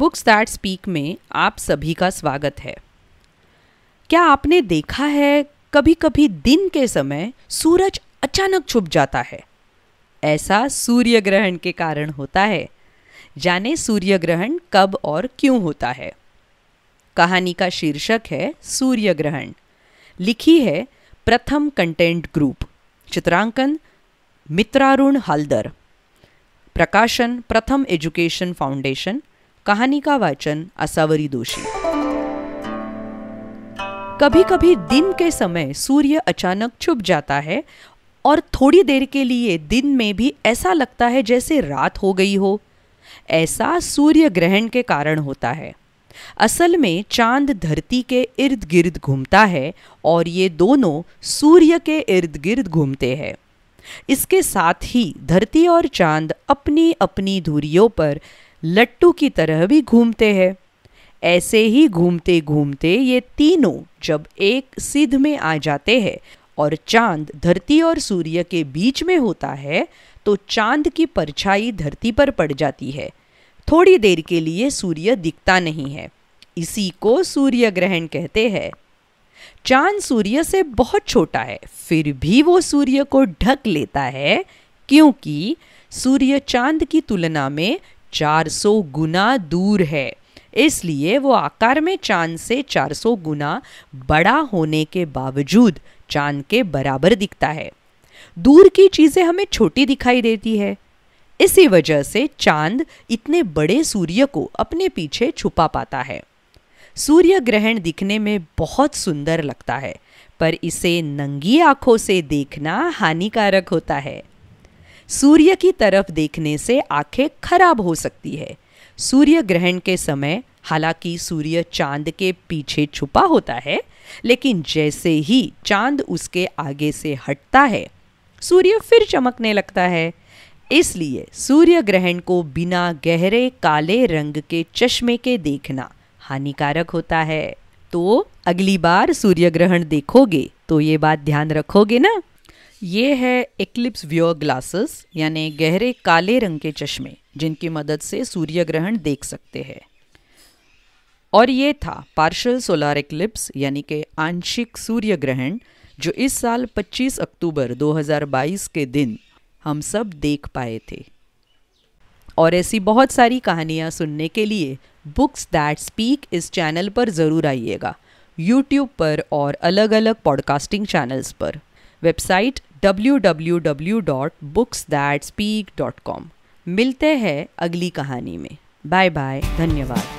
books that speak में आप सभी का स्वागत है क्या आपने देखा है कभी कभी दिन के समय सूरज अचानक छुप जाता है ऐसा सूर्य ग्रहण के कारण होता है जाने सूर्य ग्रहण कब और क्यों होता है कहानी का शीर्षक है सूर्य ग्रहण लिखी है प्रथम कंटेंट ग्रुप चित्रांकन मित्रारुण हल्दर प्रकाशन प्रथम एजुकेशन फाउंडेशन कहानी का वाचन असावरी दोषी कभी कभी दिन के समय सूर्य अचानक छुप जाता है और थोड़ी देर के लिए दिन में भी ऐसा लगता है जैसे रात हो गई हो ऐसा सूर्य ग्रहण के कारण होता है असल में चांद धरती के इर्द गिर्द घूमता है और ये दोनों सूर्य के इर्द गिर्द घूमते हैं इसके साथ ही धरती और चांद अपनी अपनी धुरियों पर लट्टू की तरह भी घूमते हैं ऐसे ही घूमते घूमते ये तीनों जब एक सिद्ध में आ जाते हैं और चांद धरती और सूर्य के बीच में होता है तो चांद की परछाई धरती पर पड़ जाती है थोड़ी देर के लिए सूर्य दिखता नहीं है इसी को सूर्य ग्रहण कहते हैं चांद सूर्य से बहुत छोटा है फिर भी वो सूर्य को ढक लेता है क्योंकि सूर्य चांद की तुलना में 400 गुना दूर है इसलिए वो आकार में चांद से 400 गुना बड़ा होने के बावजूद चांद के बराबर दिखता है दूर की चीज़ें हमें छोटी दिखाई देती है इसी वजह से चांद इतने बड़े सूर्य को अपने पीछे छुपा पाता है सूर्य ग्रहण दिखने में बहुत सुंदर लगता है पर इसे नंगी आंखों से देखना हानिकारक होता है सूर्य की तरफ देखने से आंखें खराब हो सकती है सूर्य ग्रहण के समय हालांकि सूर्य चांद के पीछे छुपा होता है लेकिन जैसे ही चांद उसके आगे से हटता है सूर्य फिर चमकने लगता है इसलिए सूर्य ग्रहण को बिना गहरे काले रंग के चश्मे के देखना हानिकारक होता है तो अगली बार सूर्य ग्रहण देखोगे तो ये बात ध्यान रखोगे ना ये है एक्लिप्स व्यूअर ग्लासेस यानी गहरे काले रंग के चश्मे जिनकी मदद से सूर्य ग्रहण देख सकते हैं और ये था पार्शल सोलार एक्लिप्स यानी के आंशिक सूर्य ग्रहण जो इस साल 25 अक्टूबर 2022 के दिन हम सब देख पाए थे और ऐसी बहुत सारी कहानियाँ सुनने के लिए बुक्स दैट स्पीक इस चैनल पर ज़रूर आइएगा यूट्यूब पर और अलग अलग पॉडकास्टिंग चैनल्स पर वेबसाइट www.booksthatspeak.com मिलते हैं अगली कहानी में बाय बाय धन्यवाद